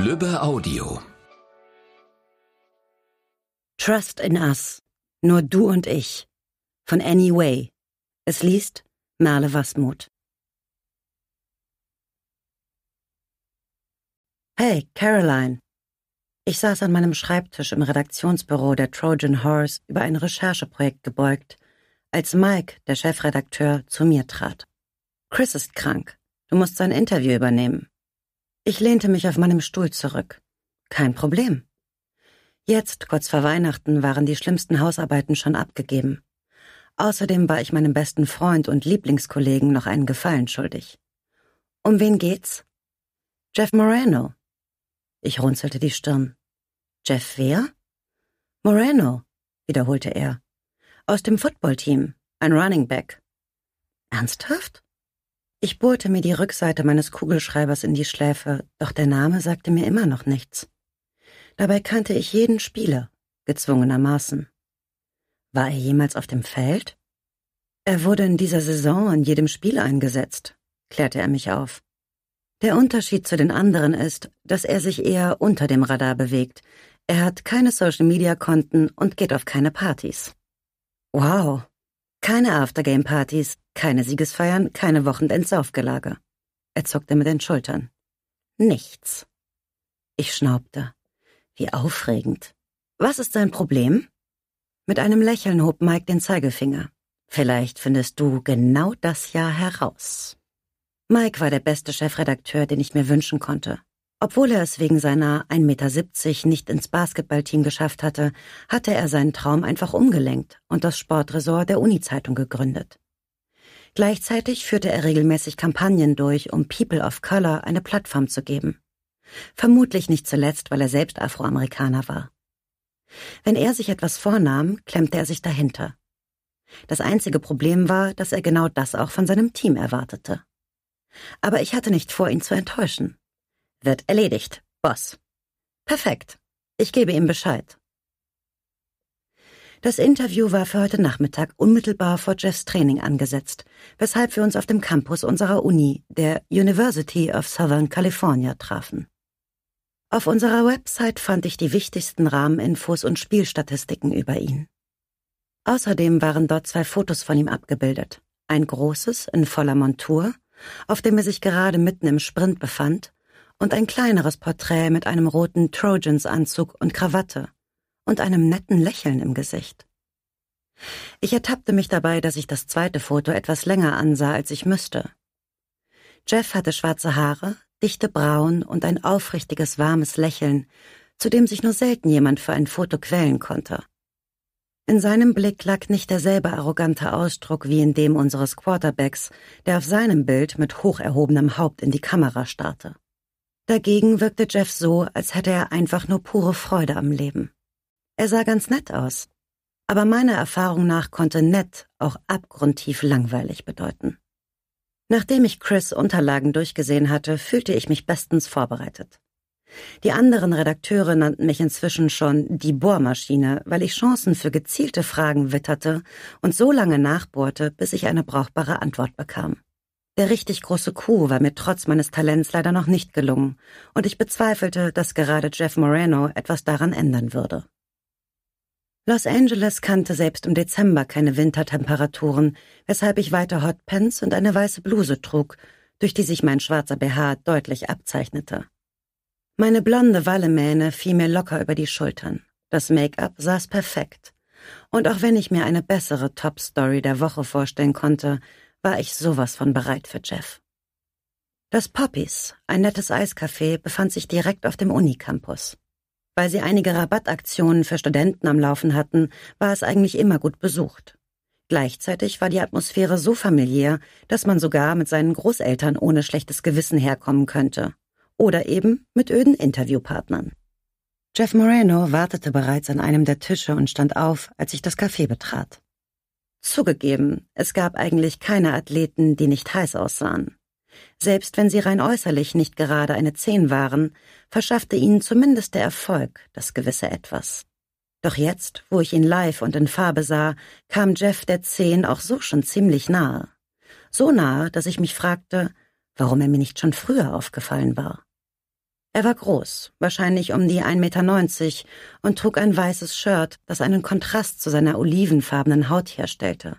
Lübbe Audio. Trust in Us. Nur du und ich. Von Annie Way. Es liest Merle Wasmuth. Hey, Caroline. Ich saß an meinem Schreibtisch im Redaktionsbüro der Trojan Horse über ein Rechercheprojekt gebeugt, als Mike, der Chefredakteur, zu mir trat. Chris ist krank. Du musst sein Interview übernehmen. Ich lehnte mich auf meinem Stuhl zurück. Kein Problem. Jetzt, kurz vor Weihnachten, waren die schlimmsten Hausarbeiten schon abgegeben. Außerdem war ich meinem besten Freund und Lieblingskollegen noch einen Gefallen schuldig. Um wen geht's? Jeff Moreno. Ich runzelte die Stirn. Jeff wer? Moreno, wiederholte er. Aus dem Footballteam, ein Running Back. Ernsthaft? Ich bohrte mir die Rückseite meines Kugelschreibers in die Schläfe, doch der Name sagte mir immer noch nichts. Dabei kannte ich jeden Spieler, gezwungenermaßen. War er jemals auf dem Feld? Er wurde in dieser Saison in jedem Spiel eingesetzt, klärte er mich auf. Der Unterschied zu den anderen ist, dass er sich eher unter dem Radar bewegt. Er hat keine Social-Media-Konten und geht auf keine Partys. Wow, keine Aftergame-Partys, keine Siegesfeiern, keine Wochenendsaufgelage. Er zuckte mit den Schultern. Nichts. Ich schnaubte. Wie aufregend. Was ist dein Problem? Mit einem Lächeln hob Mike den Zeigefinger. Vielleicht findest du genau das ja heraus. Mike war der beste Chefredakteur, den ich mir wünschen konnte. Obwohl er es wegen seiner 1,70 Meter nicht ins Basketballteam geschafft hatte, hatte er seinen Traum einfach umgelenkt und das Sportresort der Uni-Zeitung gegründet. Gleichzeitig führte er regelmäßig Kampagnen durch, um People of Color eine Plattform zu geben. Vermutlich nicht zuletzt, weil er selbst Afroamerikaner war. Wenn er sich etwas vornahm, klemmte er sich dahinter. Das einzige Problem war, dass er genau das auch von seinem Team erwartete. Aber ich hatte nicht vor, ihn zu enttäuschen. Wird erledigt, Boss. Perfekt. Ich gebe ihm Bescheid. Das Interview war für heute Nachmittag unmittelbar vor Jeffs Training angesetzt, weshalb wir uns auf dem Campus unserer Uni, der University of Southern California, trafen. Auf unserer Website fand ich die wichtigsten Rahmeninfos und Spielstatistiken über ihn. Außerdem waren dort zwei Fotos von ihm abgebildet. Ein großes in voller Montur, auf dem er sich gerade mitten im Sprint befand, und ein kleineres Porträt mit einem roten Trojans-Anzug und Krawatte, und einem netten Lächeln im Gesicht. Ich ertappte mich dabei, dass ich das zweite Foto etwas länger ansah, als ich müsste. Jeff hatte schwarze Haare, dichte Brauen und ein aufrichtiges, warmes Lächeln, zu dem sich nur selten jemand für ein Foto quälen konnte. In seinem Blick lag nicht derselbe arrogante Ausdruck wie in dem unseres Quarterbacks, der auf seinem Bild mit hoch erhobenem Haupt in die Kamera starrte. Dagegen wirkte Jeff so, als hätte er einfach nur pure Freude am Leben. Er sah ganz nett aus. Aber meiner Erfahrung nach konnte nett auch abgrundtief langweilig bedeuten. Nachdem ich Chris Unterlagen durchgesehen hatte, fühlte ich mich bestens vorbereitet. Die anderen Redakteure nannten mich inzwischen schon die Bohrmaschine, weil ich Chancen für gezielte Fragen witterte und so lange nachbohrte, bis ich eine brauchbare Antwort bekam. Der richtig große Coup war mir trotz meines Talents leider noch nicht gelungen, und ich bezweifelte, dass gerade Jeff Moreno etwas daran ändern würde. Los Angeles kannte selbst im Dezember keine Wintertemperaturen, weshalb ich weiter Hotpants und eine weiße Bluse trug, durch die sich mein schwarzer BH deutlich abzeichnete. Meine blonde Wallemähne fiel mir locker über die Schultern. Das Make-up saß perfekt. Und auch wenn ich mir eine bessere Top-Story der Woche vorstellen konnte, war ich sowas von bereit für Jeff. Das Poppies, ein nettes Eiscafé, befand sich direkt auf dem Unicampus. Weil sie einige Rabattaktionen für Studenten am Laufen hatten, war es eigentlich immer gut besucht. Gleichzeitig war die Atmosphäre so familiär, dass man sogar mit seinen Großeltern ohne schlechtes Gewissen herkommen könnte. Oder eben mit öden Interviewpartnern. Jeff Moreno wartete bereits an einem der Tische und stand auf, als ich das Café betrat. Zugegeben, es gab eigentlich keine Athleten, die nicht heiß aussahen selbst wenn sie rein äußerlich nicht gerade eine Zehn waren, verschaffte ihnen zumindest der Erfolg das gewisse Etwas. Doch jetzt, wo ich ihn live und in Farbe sah, kam Jeff der Zehn auch so schon ziemlich nahe. So nahe, dass ich mich fragte, warum er mir nicht schon früher aufgefallen war. Er war groß, wahrscheinlich um die 1,90 Meter und trug ein weißes Shirt, das einen Kontrast zu seiner olivenfarbenen Haut herstellte.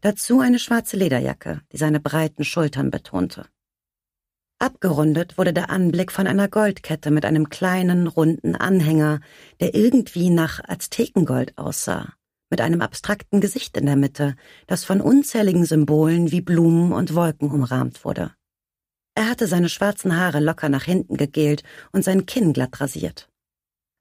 Dazu eine schwarze Lederjacke, die seine breiten Schultern betonte. Abgerundet wurde der Anblick von einer Goldkette mit einem kleinen, runden Anhänger, der irgendwie nach Aztekengold aussah, mit einem abstrakten Gesicht in der Mitte, das von unzähligen Symbolen wie Blumen und Wolken umrahmt wurde. Er hatte seine schwarzen Haare locker nach hinten gegelt und sein Kinn glatt rasiert.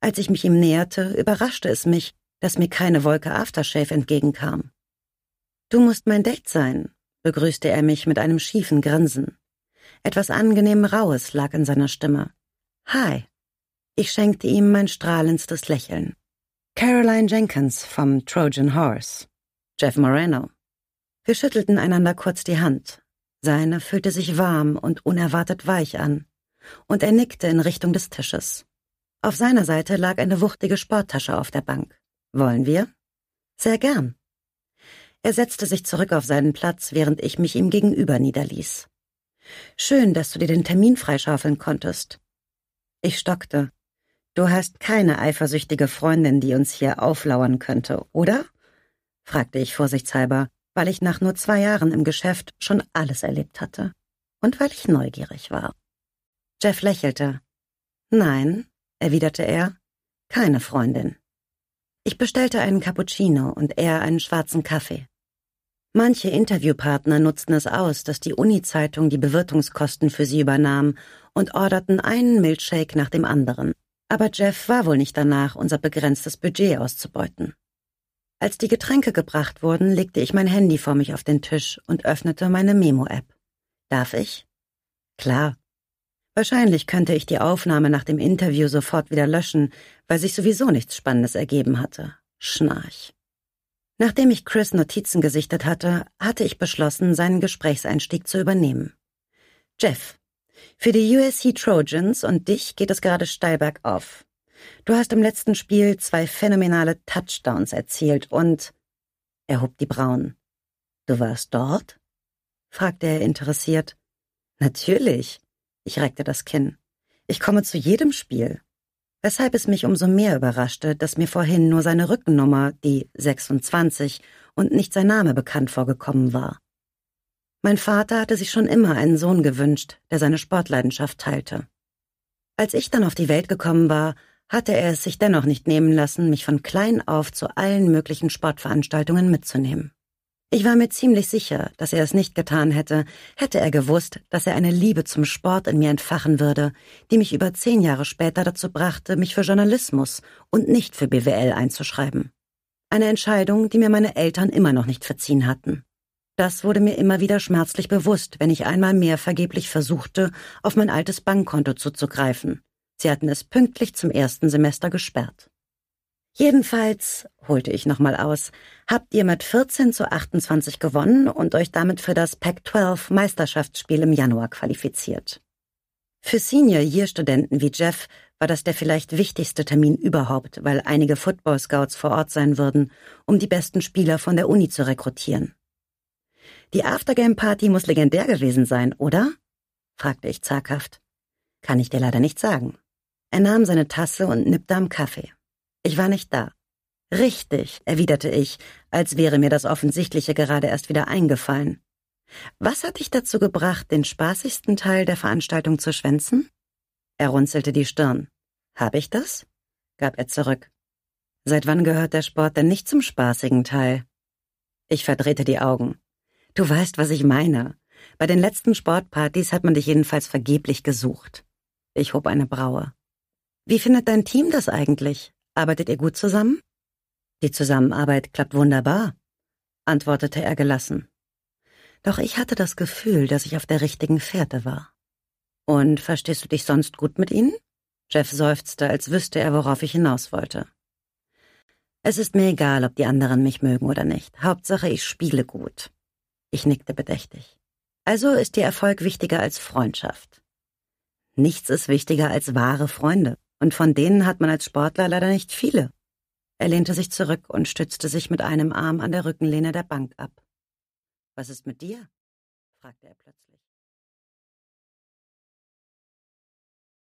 Als ich mich ihm näherte, überraschte es mich, dass mir keine Wolke Aftershave entgegenkam. Du musst mein Date sein, begrüßte er mich mit einem schiefen Grinsen. Etwas angenehm Raues lag in seiner Stimme. Hi. Ich schenkte ihm mein strahlendstes Lächeln. Caroline Jenkins vom Trojan Horse. Jeff Moreno. Wir schüttelten einander kurz die Hand. Seine fühlte sich warm und unerwartet weich an, und er nickte in Richtung des Tisches. Auf seiner Seite lag eine wuchtige Sporttasche auf der Bank. Wollen wir? Sehr gern, er setzte sich zurück auf seinen Platz, während ich mich ihm gegenüber niederließ. Schön, dass du dir den Termin freischaufeln konntest. Ich stockte. Du hast keine eifersüchtige Freundin, die uns hier auflauern könnte, oder? fragte ich vorsichtshalber, weil ich nach nur zwei Jahren im Geschäft schon alles erlebt hatte und weil ich neugierig war. Jeff lächelte. Nein, erwiderte er, keine Freundin. Ich bestellte einen Cappuccino und er einen schwarzen Kaffee. Manche Interviewpartner nutzten es aus, dass die Uni-Zeitung die Bewirtungskosten für sie übernahm und orderten einen Milkshake nach dem anderen. Aber Jeff war wohl nicht danach, unser begrenztes Budget auszubeuten. Als die Getränke gebracht wurden, legte ich mein Handy vor mich auf den Tisch und öffnete meine Memo-App. Darf ich? Klar. Wahrscheinlich könnte ich die Aufnahme nach dem Interview sofort wieder löschen, weil sich sowieso nichts Spannendes ergeben hatte. Schnarch. Nachdem ich Chris Notizen gesichtet hatte, hatte ich beschlossen, seinen Gesprächseinstieg zu übernehmen. Jeff, für die USC Trojans und dich geht es gerade steil bergauf. Du hast im letzten Spiel zwei phänomenale Touchdowns erzielt und er hob die Brauen. Du warst dort? fragte er interessiert. Natürlich. Ich reckte das Kinn. Ich komme zu jedem Spiel weshalb es mich umso mehr überraschte, dass mir vorhin nur seine Rückennummer, die 26, und nicht sein Name bekannt vorgekommen war. Mein Vater hatte sich schon immer einen Sohn gewünscht, der seine Sportleidenschaft teilte. Als ich dann auf die Welt gekommen war, hatte er es sich dennoch nicht nehmen lassen, mich von klein auf zu allen möglichen Sportveranstaltungen mitzunehmen. Ich war mir ziemlich sicher, dass er es nicht getan hätte, hätte er gewusst, dass er eine Liebe zum Sport in mir entfachen würde, die mich über zehn Jahre später dazu brachte, mich für Journalismus und nicht für BWL einzuschreiben. Eine Entscheidung, die mir meine Eltern immer noch nicht verziehen hatten. Das wurde mir immer wieder schmerzlich bewusst, wenn ich einmal mehr vergeblich versuchte, auf mein altes Bankkonto zuzugreifen. Sie hatten es pünktlich zum ersten Semester gesperrt. Jedenfalls, holte ich nochmal aus, habt ihr mit 14 zu 28 gewonnen und euch damit für das Pac-12 Meisterschaftsspiel im Januar qualifiziert. Für Senior-Year-Studenten wie Jeff war das der vielleicht wichtigste Termin überhaupt, weil einige Football-Scouts vor Ort sein würden, um die besten Spieler von der Uni zu rekrutieren. Die Aftergame-Party muss legendär gewesen sein, oder? fragte ich zaghaft. Kann ich dir leider nicht sagen. Er nahm seine Tasse und nippte am Kaffee. Ich war nicht da. Richtig, erwiderte ich, als wäre mir das Offensichtliche gerade erst wieder eingefallen. Was hat dich dazu gebracht, den spaßigsten Teil der Veranstaltung zu schwänzen? Er runzelte die Stirn. Hab ich das? gab er zurück. Seit wann gehört der Sport denn nicht zum spaßigen Teil? Ich verdrehte die Augen. Du weißt, was ich meine. Bei den letzten Sportpartys hat man dich jedenfalls vergeblich gesucht. Ich hob eine Braue. Wie findet dein Team das eigentlich? Arbeitet ihr gut zusammen? Die Zusammenarbeit klappt wunderbar, antwortete er gelassen. Doch ich hatte das Gefühl, dass ich auf der richtigen Fährte war. Und verstehst du dich sonst gut mit ihnen? Jeff seufzte, als wüsste er, worauf ich hinaus wollte. Es ist mir egal, ob die anderen mich mögen oder nicht. Hauptsache, ich spiele gut. Ich nickte bedächtig. Also ist dir Erfolg wichtiger als Freundschaft. Nichts ist wichtiger als wahre Freunde und von denen hat man als Sportler leider nicht viele. Er lehnte sich zurück und stützte sich mit einem Arm an der Rückenlehne der Bank ab. Was ist mit dir? fragte er plötzlich.